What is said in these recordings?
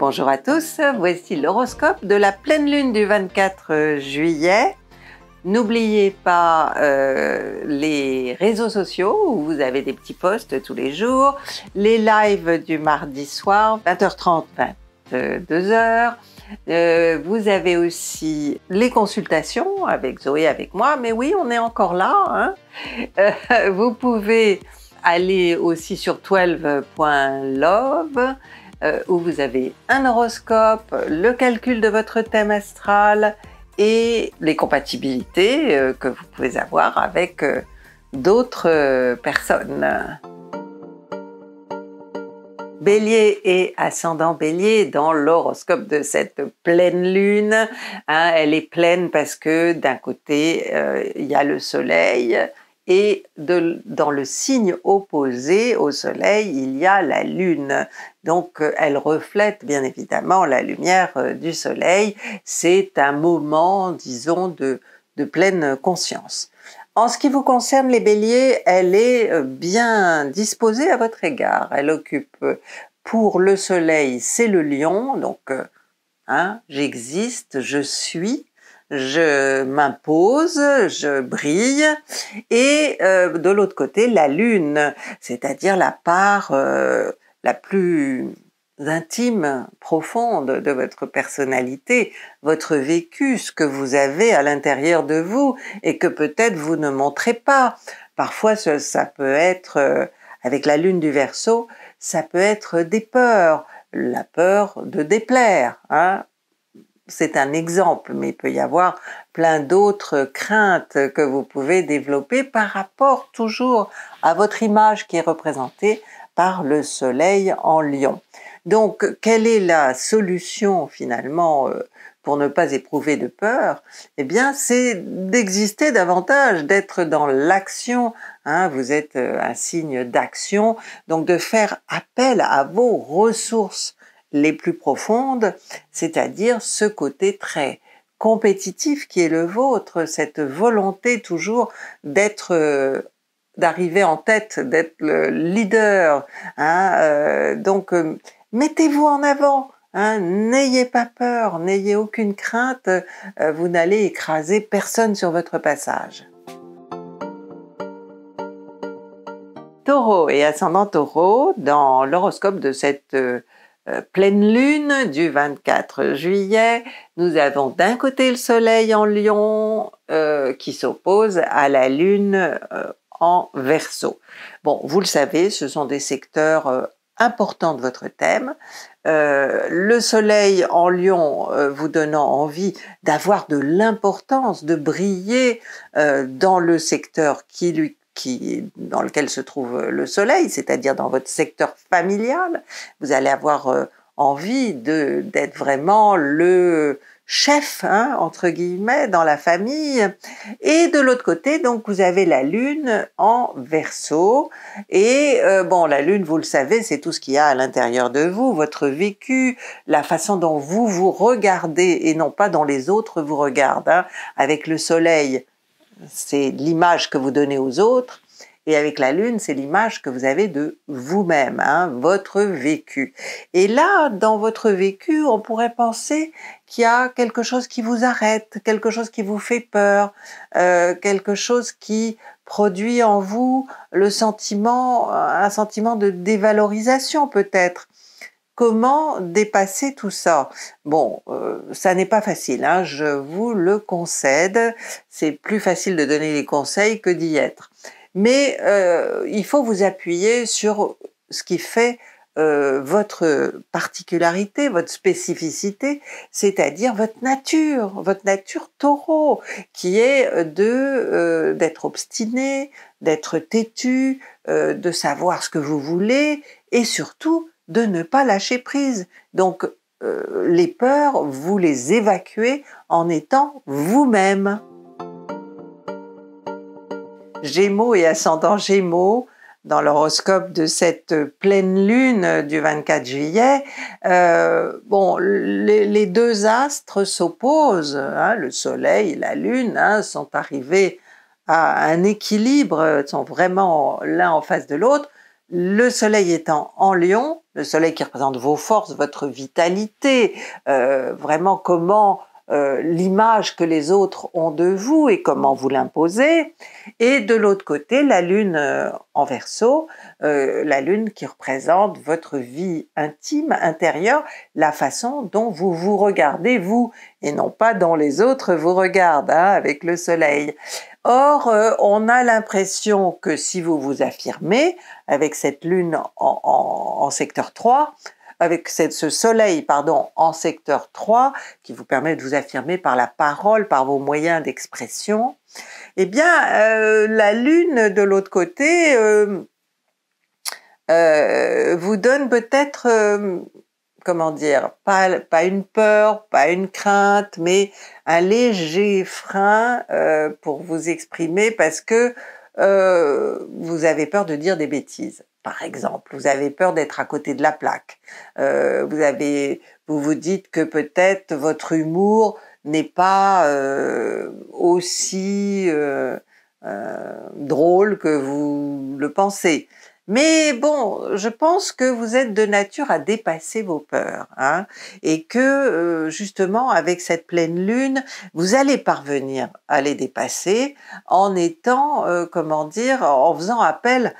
bonjour à tous. Voici l'horoscope de la pleine lune du 24 euh, juillet. N'oubliez pas euh, les réseaux sociaux où vous avez des petits posts tous les jours, les lives du mardi soir, 20h30, 22h. Euh, vous avez aussi les consultations avec Zoé, avec moi, mais oui, on est encore là. Hein. vous pouvez aller aussi sur 12.love euh, où vous avez un horoscope, le calcul de votre thème astral et les compatibilités euh, que vous pouvez avoir avec euh, d'autres personnes. Bélier et ascendant Bélier dans l'horoscope de cette pleine lune. Hein, elle est pleine parce que d'un côté, il y a le soleil et dans le signe opposé au Soleil, il y a la Lune. Donc euh, elle reflète bien évidemment la lumière euh, du Soleil. C'est un moment, disons, de, de pleine conscience. En ce qui vous concerne les béliers, elle est euh, bien disposée à votre égard. Elle occupe pour le soleil, c'est le lion, donc hein, j'existe, je suis, je m'impose, je brille, et euh, de l'autre côté, la lune, c'est-à-dire la part euh, la plus intime, profonde de votre personnalité, votre vécu, ce que vous avez à l'intérieur de vous et que peut-être vous ne montrez pas. Parfois, ça peut être, euh, avec la lune du verso, ça peut être des peurs, la peur de déplaire, hein, c'est un exemple, mais il peut y avoir plein d'autres craintes que vous pouvez développer par rapport toujours à votre image qui est représentée par le soleil en lion. Donc, quelle est la solution finalement euh, pour ne pas éprouver de peur Eh bien, c'est d'exister davantage, d'être dans l'action. Hein. vous êtes euh, un signe d'action, donc de faire appel à vos ressources les plus profondes, c'est-à-dire ce côté très compétitif qui est le vôtre, cette volonté toujours d'être euh, d'arriver en tête, d'être le leader. Hein, euh, donc, euh, mettez-vous en avant. Hein, n'ayez pas peur, n'ayez aucune crainte, vous n'allez écraser personne sur votre passage. Taureau et ascendant taureau, dans l'horoscope de cette euh, pleine lune du 24 juillet. Nous avons d'un côté le soleil en lion euh, qui s'oppose à la lune euh, en verso. Bon, vous le savez, ce sont des secteurs importants de votre thème. le soleil en lion vous donnant envie d'avoir de l'importance, de briller dans le secteur qui lui qui, dans lequel se trouve euh, le soleil, c'est-à-dire dans votre secteur familial, vous allez avoir euh, envie d'être vraiment le chef hein, entre guillemets dans la famille et de l'autre côté donc vous avez la lune en verso et euh, bon la lune vous le savez c'est tout ce qu'il y a à l'intérieur de vous votre vécu la façon dont vous vous regardez et non pas dont les autres vous regardent hein. avec le soleil c'est l'image que vous donnez aux autres, et avec la lune, c'est l'image que vous avez de vous-même, hein, votre vécu. Et là, dans votre vécu, on pourrait penser qu'il y a quelque chose qui vous arrête, quelque chose qui vous fait peur, euh, quelque chose qui produit en vous le sentiment, un sentiment de dévalorisation peut-être, Comment dépasser tout ça Bon, euh, ça n'est pas facile, hein, je vous le concède. C'est plus facile de donner des conseils que d'y être. Mais euh, il faut vous appuyer sur ce qui fait euh, votre particularité, votre spécificité, c'est-à-dire votre nature, votre nature taureau, qui est de d'être obstiné, d'être têtu, de savoir ce que vous voulez et surtout de ne pas lâcher prise. Donc euh, les peurs, vous les évacuez en étant vous-même. Gémeaux et ascendant Gémeaux, dans l'horoscope de cette pleine lune du 24 juillet, euh, bon, les, deux astres s'opposent, hein, le Soleil et la Lune hein, sont arrivés à un équilibre, sont vraiment l'un en face de l'autre, le Soleil étant en Lion, le soleil qui représente vos forces, votre vitalité, euh, vraiment comment euh, l'image que les autres ont de vous et comment vous l'imposez. Et de l'autre côté, la lune euh, en verso, la lune qui représente votre vie intime, intérieure, la façon dont vous vous regardez vous et non pas dont les autres vous regardent hein, avec le soleil. Or, euh, on a l'impression que si vous vous affirmez, avec cette lune en, secteur 3, avec ce soleil pardon, en secteur 3, qui vous permet de vous affirmer par la parole, par vos moyens d'expression, eh bien, euh, la lune de l'autre côté euh, vous donne peut-être comment dire, pas, une peur, pas une crainte, mais un léger frein euh, pour vous exprimer parce que euh, vous avez peur de dire des bêtises. Par exemple, vous avez peur d'être à côté de la plaque. Euh, vous vous dites que peut-être votre humour n'est pas aussi drôle que vous le pensez. Mais bon, je pense que vous êtes de nature à dépasser vos peurs hein, et que euh, justement avec cette pleine lune, vous allez parvenir à les dépasser en étant, euh, comment dire, en faisant appel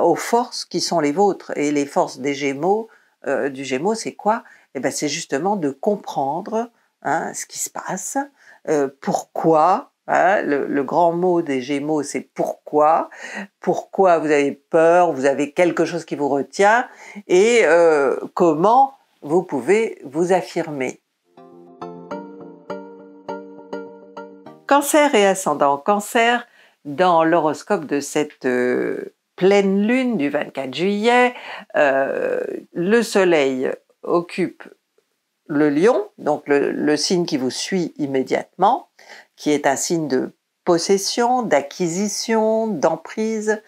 aux forces qui sont les vôtres et les forces des Gémeaux. Euh, du Gémeaux, c'est quoi Eh ben, c'est justement de comprendre hein, ce qui se passe, pourquoi, le, grand mot des Gémeaux, c'est pourquoi. Pourquoi vous avez peur, vous avez quelque chose qui vous retient et euh, comment vous pouvez vous affirmer. Cancer et ascendant cancer, dans l'horoscope de cette euh, pleine lune du 24 juillet, euh, le soleil occupe le lion, donc le signe qui vous suit immédiatement, qui est un signe de possession, d'acquisition, d'emprise.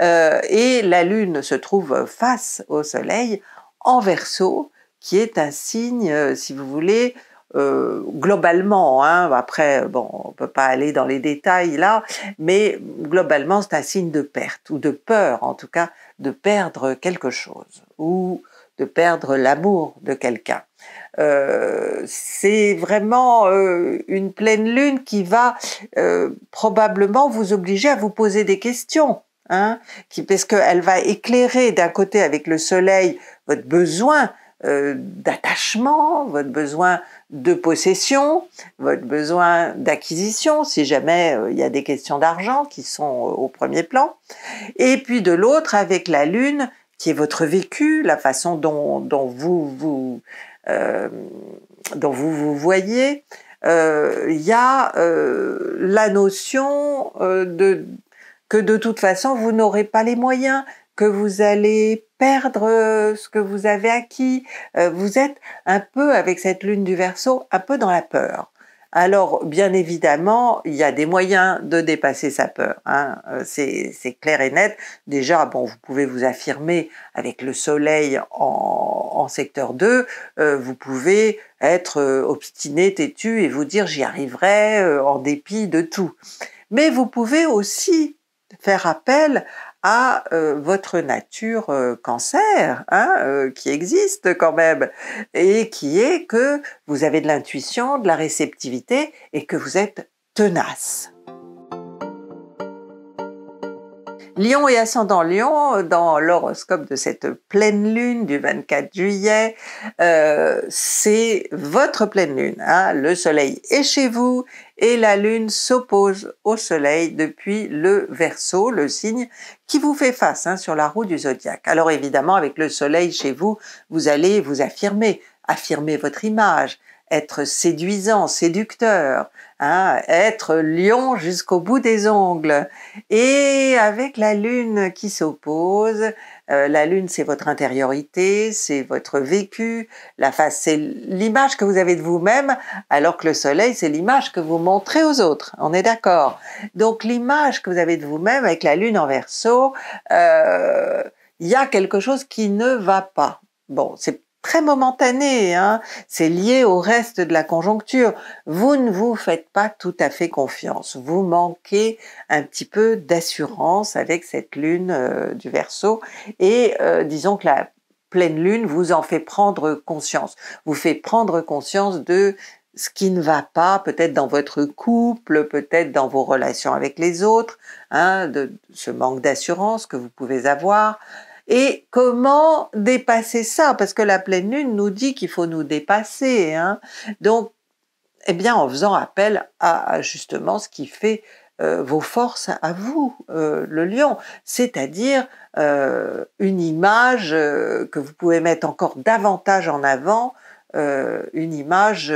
Euh, et la Lune se trouve face au Soleil en verso, qui est un signe, euh, si vous voulez, euh, globalement, hein, après, bon, on peut pas aller dans les détails là, mais globalement, c'est un signe de perte ou de peur, en tout cas, de perdre quelque chose ou de perdre l'amour de quelqu'un. Euh, c'est vraiment euh, une pleine lune qui va euh, probablement vous obliger à vous poser des questions. Hein, parce qu'elle va éclairer d'un côté avec le soleil votre besoin d'attachement, votre besoin de possession, votre besoin d'acquisition, si jamais il y a des questions d'argent qui sont au premier plan. Et puis de l'autre, avec la lune, qui est votre vécu, la façon dont, dont vous, vous euh, dont vous vous voyez, euh, il y a euh, la notion de, que de toute façon, vous n'aurez pas les moyens, que vous allez perdre ce que vous avez acquis. Vous êtes un peu, avec cette lune du verso, un peu dans la peur. Alors, bien évidemment, il y a des moyens de dépasser sa peur. Hein. Euh, c'est clair et net. Déjà, bon, vous pouvez vous affirmer avec le soleil en, secteur 2. Euh, vous pouvez être euh, obstiné, têtu et vous dire j'y arriverai en dépit de tout. Mais vous pouvez aussi faire appel à euh, votre nature euh, cancer, hein, euh, qui existe quand même, et qui est que vous avez de l'intuition, de la réceptivité, et que vous êtes tenace. Lion et ascendant Lion, euh, dans l'horoscope de cette pleine lune du 24 juillet, euh, c'est votre pleine lune. Hein. Le soleil est chez vous et la lune s'oppose au soleil depuis le verso, le signe qui vous fait face hein, sur la roue du zodiaque. Alors évidemment, avec le soleil chez vous, vous allez vous affirmer, affirmer votre image, être séduisant, séducteur, hein, être lion jusqu'au bout des ongles. Et avec la lune qui s'oppose, euh, la lune c'est votre intériorité, c'est votre vécu, la face c'est l'image que vous avez de vous-même, alors que le soleil c'est l'image que vous montrez aux autres. On est d'accord. Donc l'image que vous avez de vous-même avec la lune en verso, euh, il y a quelque chose qui ne va pas. Bon, c'est très momentané, hein, c'est lié au reste de la conjoncture. Vous ne vous faites pas tout à fait confiance, vous manquez un petit peu d'assurance avec cette lune euh, du verso et euh, disons que la pleine lune vous en fait prendre conscience, vous fait prendre conscience de ce qui ne va pas, peut-être dans votre couple, peut-être dans vos relations avec les autres, hein, de ce manque d'assurance que vous pouvez avoir, et comment dépasser ça Parce que la pleine lune nous dit qu'il faut nous dépasser. Hein. Donc, eh bien, en faisant appel à justement ce qui fait euh, vos forces à vous, euh, le lion, c'est-à-dire euh, une image que vous pouvez mettre encore davantage en avant, une image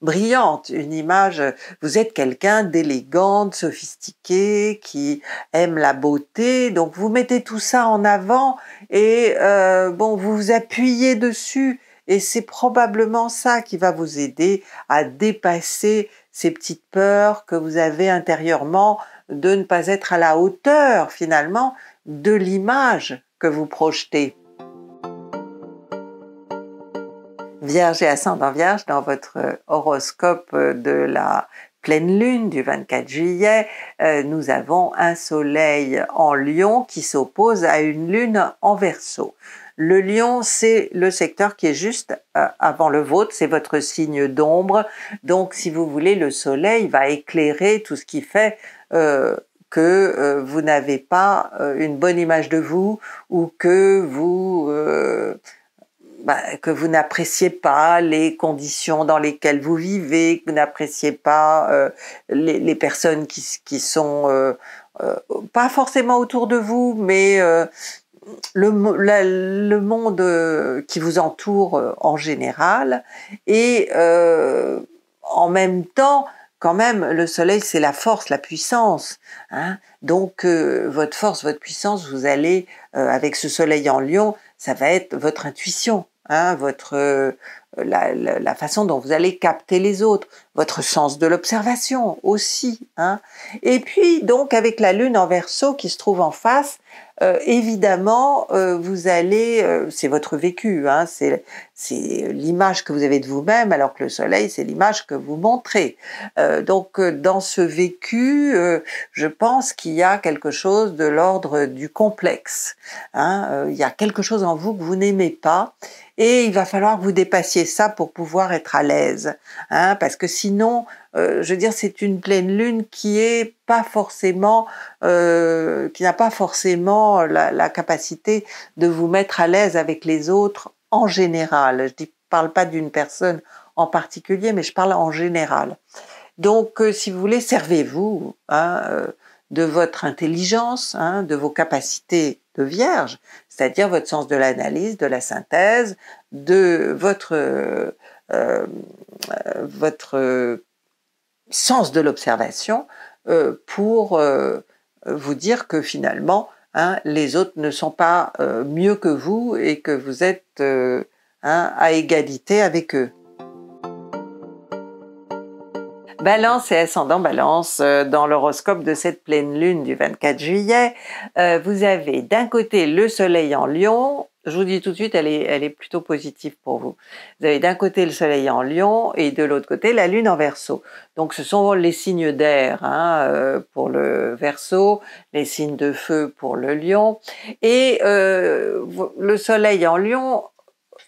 brillante, une image, vous êtes quelqu'un d'élégant, sophistiqué, qui aime la beauté, donc vous mettez tout ça en avant et euh, bon, vous vous appuyez dessus et c'est probablement ça qui va vous aider à dépasser ces petites peurs que vous avez intérieurement de ne pas être à la hauteur finalement de l'image que vous projetez. Vierge et ascendant Vierge, dans votre euh, horoscope euh, de la pleine lune du 24 juillet, euh, nous avons un soleil en lion qui s'oppose à une lune en verso. Le lion, c'est le secteur qui est juste avant le vôtre, c'est votre signe d'ombre. Donc, si vous voulez, le soleil va éclairer tout ce qui fait que vous n'avez pas une bonne image de vous ou que vous bah, que vous n'appréciez pas les conditions dans lesquelles vous vivez, que vous n'appréciez pas euh, les, personnes qui, sont euh, euh, pas forcément autour de vous, mais le, monde qui vous entoure en général. Et en même temps, quand même, le soleil, c'est la force, la puissance. Hein. Donc, votre force, votre puissance, vous allez, avec ce soleil en lion, ça va être votre intuition, hein, votre euh, la, façon dont vous allez capter les autres, votre sens de l'observation aussi. Hein. Et puis donc avec la lune en verso qui se trouve en face, euh, évidemment euh, vous allez, euh, c'est votre vécu, hein, c'est l'image que vous avez de vous-même, alors que le soleil c'est l'image que vous montrez. donc dans ce vécu, je pense qu'il y a quelque chose de l'ordre du complexe. Hein. il y a quelque chose en vous que vous n'aimez pas et il va falloir vous dépassiez ça pour pouvoir être à l'aise, hein, parce que sinon, euh, je veux dire, c'est une pleine lune qui est pas forcément, euh, qui n'a pas forcément la, capacité de vous mettre à l'aise avec les autres en général. Je ne parle pas d'une personne en particulier, mais je parle en général. Donc, euh, si vous voulez, servez-vous hein, de votre intelligence, hein, de vos capacités de vierge, c'est-à-dire votre sens de l'analyse, de la synthèse, de votre, euh, euh, votre euh, sens de l'observation pour vous dire que finalement, hein, les autres ne sont pas mieux que vous et que vous êtes hein, à égalité avec eux. Balance et ascendant Balance, dans l'horoscope de cette pleine lune du 24 juillet, vous avez d'un côté le soleil en lion, je vous dis tout de suite, elle est, elle est plutôt positive pour vous. Vous avez d'un côté le soleil en lion et de l'autre côté la lune en verso. Donc ce sont les signes d'air hein, euh, pour le verso, les signes de feu pour le lion. Et euh, le soleil en lion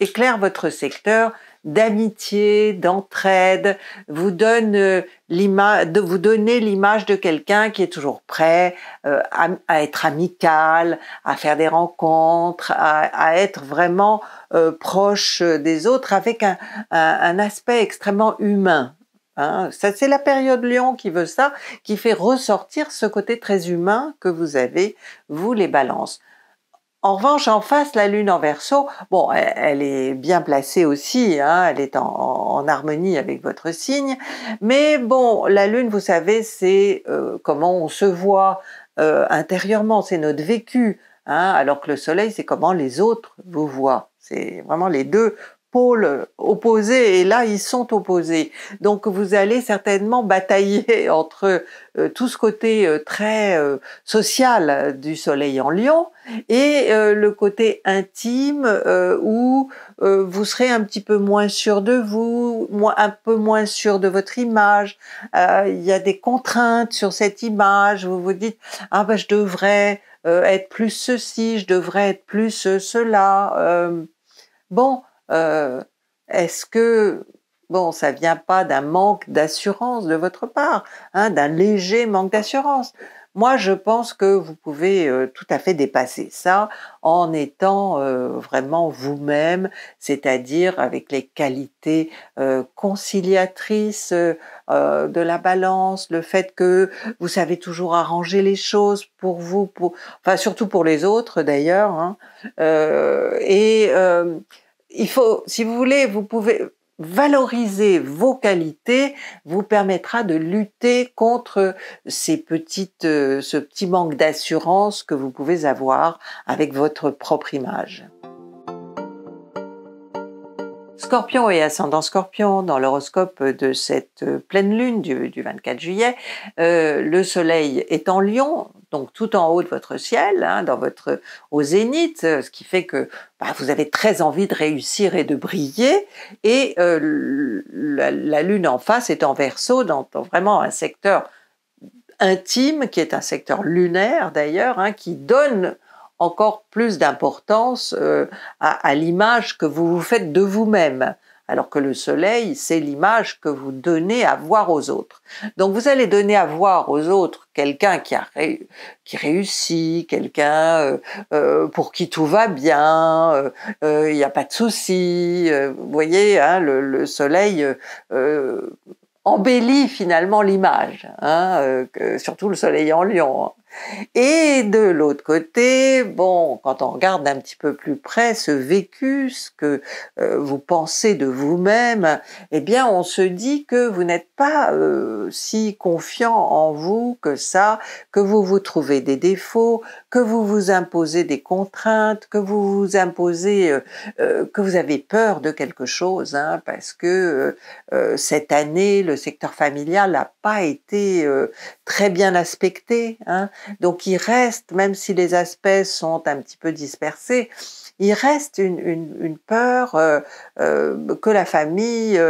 éclaire votre secteur d'amitié, d'entraide, vous donne euh, l'image, de vous donner l'image de quelqu'un qui est toujours prêt euh, à, être amical, à faire des rencontres, à, être vraiment euh, proche des autres avec un, aspect extrêmement humain. Hein. Ça, c'est la période Lion qui veut ça, qui fait ressortir ce côté très humain que vous avez, vous les balances. En revanche, en face, la Lune en verso, bon, elle est bien placée aussi, hein, elle est en, harmonie avec votre signe, mais bon, la Lune, vous savez, c'est euh, comment on se voit euh, intérieurement, c'est notre vécu, hein, alors que le Soleil, c'est comment les autres vous voient. C'est vraiment les deux pôles opposés et là ils sont opposés. Donc vous allez certainement batailler entre euh, tout ce côté euh, très euh, social du soleil en lion et le côté intime où vous serez un petit peu moins sûr de vous, un peu moins sûr de votre image. Il y a des contraintes sur cette image. Vous vous dites ah ben je devrais être plus ceci, je devrais être plus cela. bon, euh, est-ce que bon, ça vient pas d'un manque d'assurance de votre part, hein, d'un léger manque d'assurance Moi, je pense que vous pouvez euh, tout à fait dépasser ça en étant euh, vraiment vous-même, c'est-à-dire avec les qualités conciliatrices de la balance, le fait que vous savez toujours arranger les choses pour vous, pour, enfin surtout pour les autres d'ailleurs, hein. et il faut, si vous voulez, vous pouvez valoriser vos qualités vous permettra de lutter contre ces petites, euh, ce petit manque d'assurance que vous pouvez avoir avec votre propre image. Scorpion et ascendant Scorpion, dans l'horoscope de cette euh, pleine lune du, 24 juillet, euh, le Soleil est en Lion, donc tout en haut de votre ciel, hein, dans votre au zénith, euh, ce qui fait que bah, vous avez très envie de réussir et de briller. Et euh, la, lune en face est en verso, dans, vraiment un secteur intime qui est un secteur lunaire d'ailleurs, hein, qui donne encore plus d'importance euh, à l'image que vous vous faites de vous-même alors que le soleil, c'est l'image que vous donnez à voir aux autres. Donc vous allez donner à voir aux autres quelqu'un qui, qui réussit, quelqu'un euh, euh, pour qui tout va bien, euh, il n'y a pas de souci. vous voyez, hein, le, soleil embellit finalement l'image, hein, surtout le soleil en lion. Hein. Et de l'autre côté, bon, quand on regarde un petit peu plus près ce vécu, ce que euh, vous pensez de vous-même, eh bien, on se dit que vous n'êtes pas euh, si confiant en vous que ça, que vous vous trouvez des défauts, que vous vous imposez des contraintes, que vous vous imposez, euh, euh, que vous avez peur de quelque chose, hein, parce que euh, cette année, le secteur familial n'a pas été très bien aspecté. Hein. donc il reste, même si les aspects sont un petit peu dispersés, il reste une peur que la famille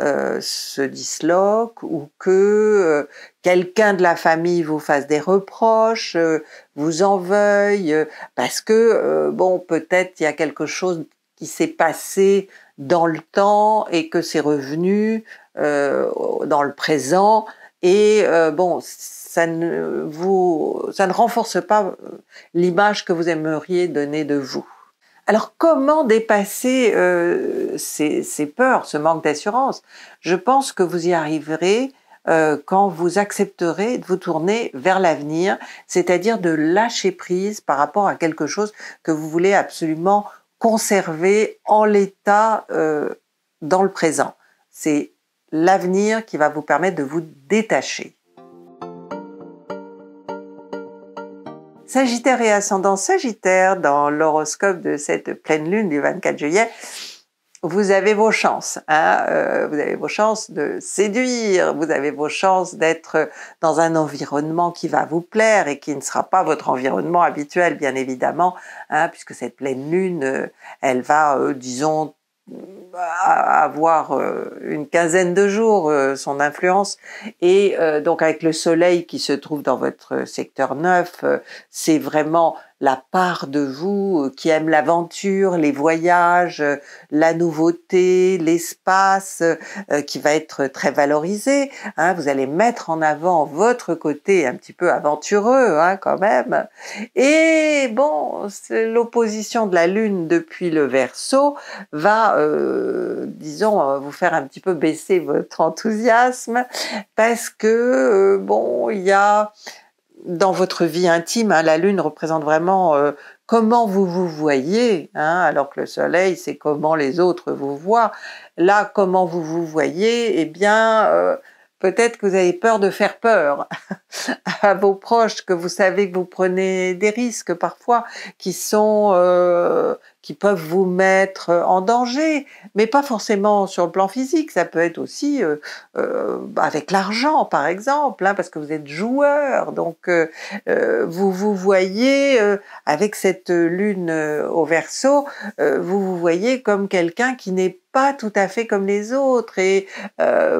se disloque ou que quelqu'un de la famille vous fasse des reproches, euh, vous en veuille, euh, parce que, euh, bon, peut-être il y a quelque chose qui s'est passé dans le temps et que c'est revenu dans le présent. Et bon, ça ne, renforce pas l'image que vous aimeriez donner de vous. Alors comment dépasser ces, ces, peurs, ce manque d'assurance Je pense que vous y arriverez euh, quand vous accepterez de vous tourner vers l'avenir, c'est-à-dire de lâcher prise par rapport à quelque chose que vous voulez absolument conserver en l'état euh, dans le présent. C'est l'avenir qui va vous permettre de vous détacher. Sagittaire et ascendant Sagittaire, dans l'horoscope de cette pleine lune du 24 juillet, vous avez vos chances. Hein, euh, vous avez vos chances de séduire, vous avez vos chances d'être dans un environnement qui va vous plaire et qui ne sera pas votre environnement habituel, bien évidemment, hein, puisque cette pleine lune, euh, elle va, euh, disons, avoir une quinzaine de jours son influence et donc avec le soleil qui se trouve dans votre secteur 9 c'est vraiment la part de vous euh, qui aime l'aventure, les voyages, euh, la nouveauté, l'espace, euh, qui va être très valorisé, hein. vous allez mettre en avant votre côté un petit peu aventureux hein, quand même. Et bon, l'opposition de la Lune depuis le Verseau va, disons, vous faire un petit peu baisser votre enthousiasme parce que bon, il y a dans votre vie intime, hein, la lune représente vraiment euh, comment vous vous voyez, hein, alors que le soleil, c'est comment les autres vous voient. Là, comment vous vous voyez, eh bien, euh, peut-être que vous avez peur de faire peur à vos proches, que vous savez que vous prenez des risques parfois qui sont euh, qui peuvent vous mettre euh, en danger, mais pas forcément sur le plan physique, ça peut être aussi euh, euh bah, avec l'argent par exemple, hein, parce que vous êtes joueur, donc euh, euh vous vous voyez avec cette lune au verso, vous vous voyez comme quelqu'un qui n'est pas tout à fait comme les autres et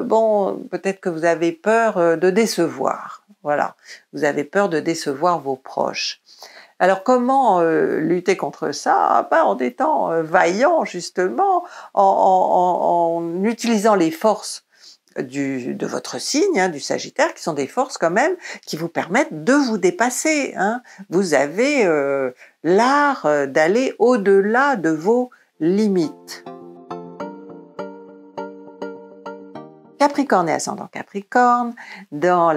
bon, peut-être que vous avez peur de décevoir. Voilà, vous avez peur de décevoir vos proches. Alors comment euh, lutter contre ça ah, ben, En étant euh, vaillant justement, en, utilisant les forces de votre signe, hein, du Sagittaire, qui sont des forces quand même qui vous permettent de vous dépasser. Hein. Vous avez euh, l'art d'aller au-delà de vos limites. Capricorne et ascendant Capricorne, dans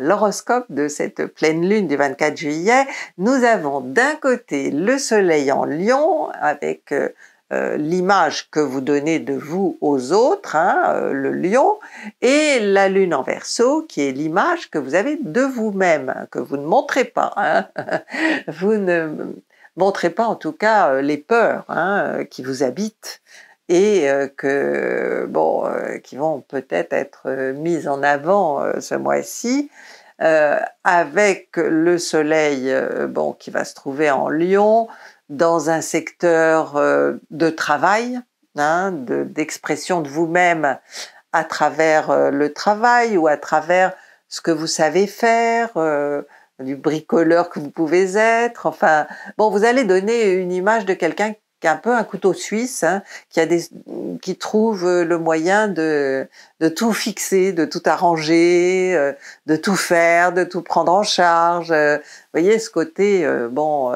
l'horoscope de cette pleine lune du 24 juillet, nous avons d'un côté le soleil en lion avec euh, euh, l'image que vous donnez de vous aux autres, hein, euh, le lion, et la lune en verso qui est l'image que vous avez de vous-même, hein, que vous ne montrez pas. Hein. vous ne montrez pas en tout cas les peurs qui vous habitent et euh, que euh, qui vont peut-être être, euh, mises en avant ce mois-ci. avec le soleil bon, qui va se trouver en Lyon, dans un secteur de travail, hein, d'expression de, vous-même à travers le travail ou à travers ce que vous savez faire, du bricoleur que vous pouvez être. Enfin, bon, vous allez donner une image de quelqu'un qui un peu un couteau suisse, hein, qui, a des, qui trouve euh, le moyen de, de tout fixer, de tout arranger, euh, de tout faire, de tout prendre en charge. Euh, vous voyez, ce côté, bon,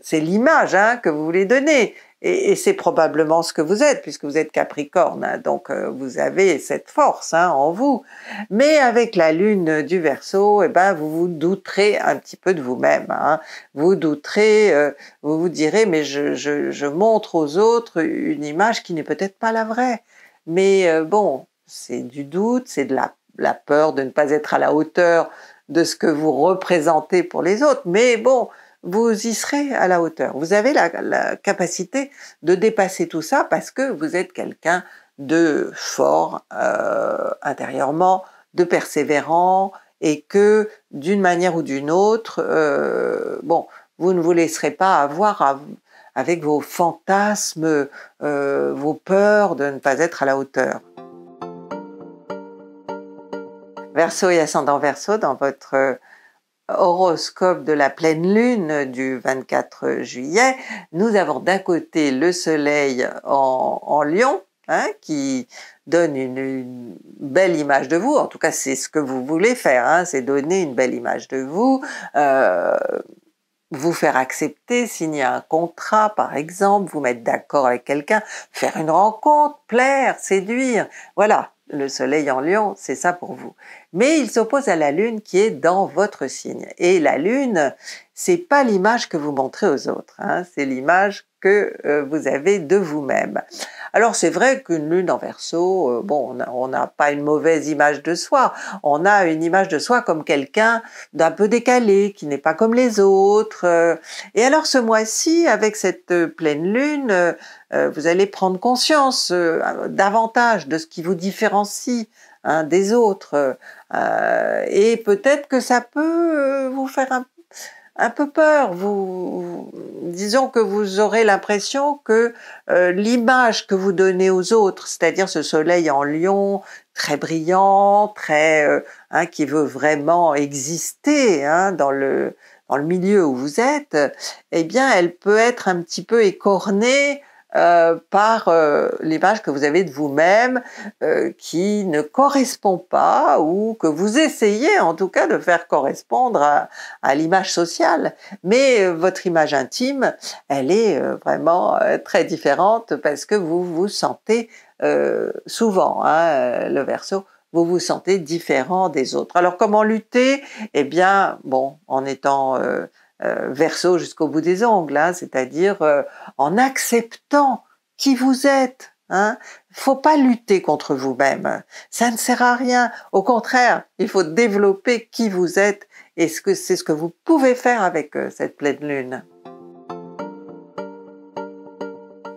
c'est l'image hein, que vous voulez donner et, c'est probablement ce que vous êtes, puisque vous êtes Capricorne, hein. donc euh, vous avez cette force hein, en vous. Mais avec la lune du Verseau, eh ben vous vous douterez un petit peu de vous-même. Hein. Vous douterez, euh, vous vous direz mais je, montre aux autres une image qui n'est peut-être pas la vraie. Mais euh, bon, c'est du doute, c'est de la, la peur de ne pas être à la hauteur de ce que vous représentez pour les autres. Mais bon, vous y serez à la hauteur. Vous avez la, capacité de dépasser tout ça parce que vous êtes quelqu'un de fort euh, intérieurement, de persévérant et que d'une manière ou d'une autre, euh, bon, vous ne vous laisserez pas avoir avec vos fantasmes, euh, vos peurs de ne pas être à la hauteur. Verseau et ascendant Verseau dans votre horoscope de la pleine lune du 24 juillet, nous avons d'un côté le soleil en, en lion, hein, qui donne une, belle image de vous, en tout cas c'est ce que vous voulez faire, hein, c'est donner une belle image de vous, euh, vous faire accepter, signer un contrat par exemple, vous mettre d'accord avec quelqu'un, faire une rencontre, plaire, séduire, voilà, le soleil en lion, c'est ça pour vous. Mais il s'oppose à la lune qui est dans votre signe. Et la lune, c'est pas l'image que vous montrez aux autres, hein. c'est l'image que euh, vous avez de vous-même. Alors c'est vrai qu'une lune en verso, euh, bon, on n'a pas une mauvaise image de soi, on a une image de soi comme quelqu'un d'un peu décalé, qui n'est pas comme les autres. Euh. Et alors ce mois-ci, avec cette euh, pleine lune, vous allez prendre conscience davantage de ce qui vous différencie hein, des autres. et peut-être que ça peut vous faire un peu un peu peur. Vous, disons que vous aurez l'impression que euh, l'image que vous donnez aux autres, c'est-à-dire ce soleil en lion, très brillant, très euh, hein, qui veut vraiment exister hein, dans le dans le milieu où vous êtes, eh bien, elle peut être un petit peu écornée euh, par euh, l'image que vous avez de vous-même euh, qui ne correspond pas ou que vous essayez en tout cas de faire correspondre à, l'image sociale. Mais votre image intime, elle est vraiment très différente parce que vous vous sentez souvent, hein, le verso, vous vous sentez différent des autres. Alors comment lutter Eh bien, bon, en étant euh, verso jusqu'au bout des ongles, hein, c'est-à-dire euh, en acceptant qui vous êtes. Hein. Faut pas lutter contre vous-même, ça ne sert à rien. Au contraire, il faut développer qui vous êtes et ce que c'est ce que vous pouvez faire avec euh, cette pleine lune.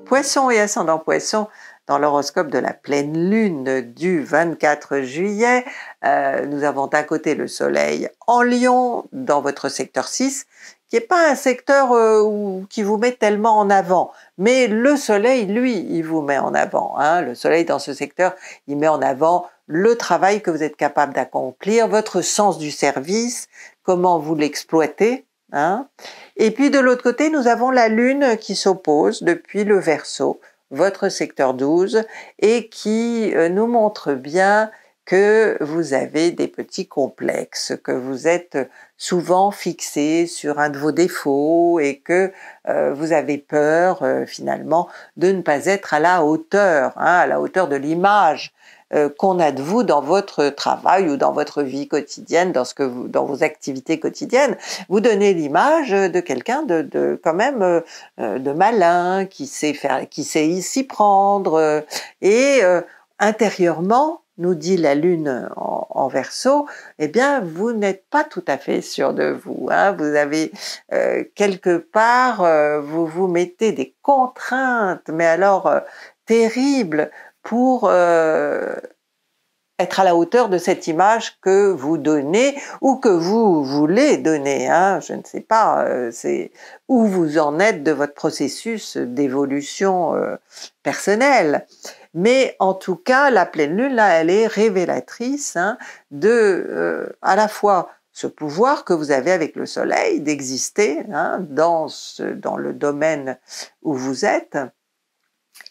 Poisson et ascendant Poisson, dans l'horoscope de la pleine lune du 24 juillet. Euh, nous avons d'un côté le soleil en lion dans votre secteur 6, qui n'est pas un secteur euh, qui vous met tellement en avant, mais le soleil, lui, il vous met en avant. Hein. Le soleil dans ce secteur, il met en avant le travail que vous êtes capable d'accomplir, votre sens du service, comment vous l'exploitez. Hein. Et puis de l'autre côté, nous avons la lune qui s'oppose depuis le verso votre secteur 12 et qui euh, nous montre bien que vous avez des petits complexes, que vous êtes souvent fixé sur un de vos défauts et que euh, vous avez peur euh, finalement de ne pas être à la hauteur, hein, à la hauteur de l'image euh, qu'on a de vous dans votre travail ou dans votre vie quotidienne, dans ce que dans vos activités quotidiennes. Vous donnez l'image de quelqu'un de, quand même euh, euh, de malin, qui sait faire, qui sait s'y prendre. et intérieurement, nous dit la Lune en, verso, eh bien, vous n'êtes pas tout à fait sûr de vous. Hein. Vous avez quelque part, vous vous mettez des contraintes, mais alors terribles, pour euh, être à la hauteur de cette image que vous donnez ou que vous voulez donner. Hein. je ne sais pas euh, c'est où vous en êtes de votre processus d'évolution euh, personnelle. Mais en tout cas, la pleine lune, là, elle est révélatrice hein, de à la fois ce pouvoir que vous avez avec le soleil d'exister hein, dans, dans le domaine où vous êtes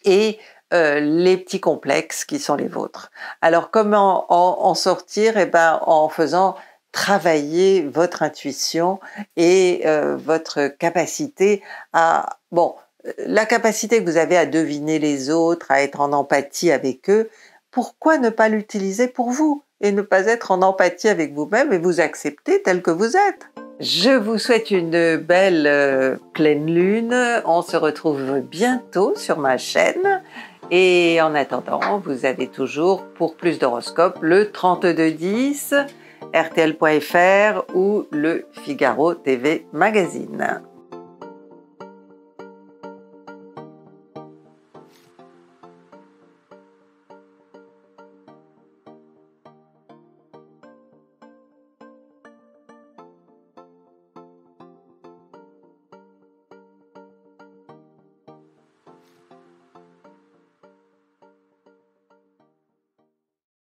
et euh, les petits complexes qui sont les vôtres. Alors comment en, sortir Eh ben en faisant travailler votre intuition et euh, votre capacité à bon euh, la capacité que vous avez à deviner les autres, à être en empathie avec eux. Pourquoi ne pas l'utiliser pour vous et ne pas être en empathie avec vous-même et vous accepter tel que vous êtes. Je vous souhaite une belle pleine lune. On se retrouve bientôt sur ma chaîne. Et en attendant, vous avez toujours pour plus d'horoscopes le 3210, RTL.fr ou le Figaro TV Magazine.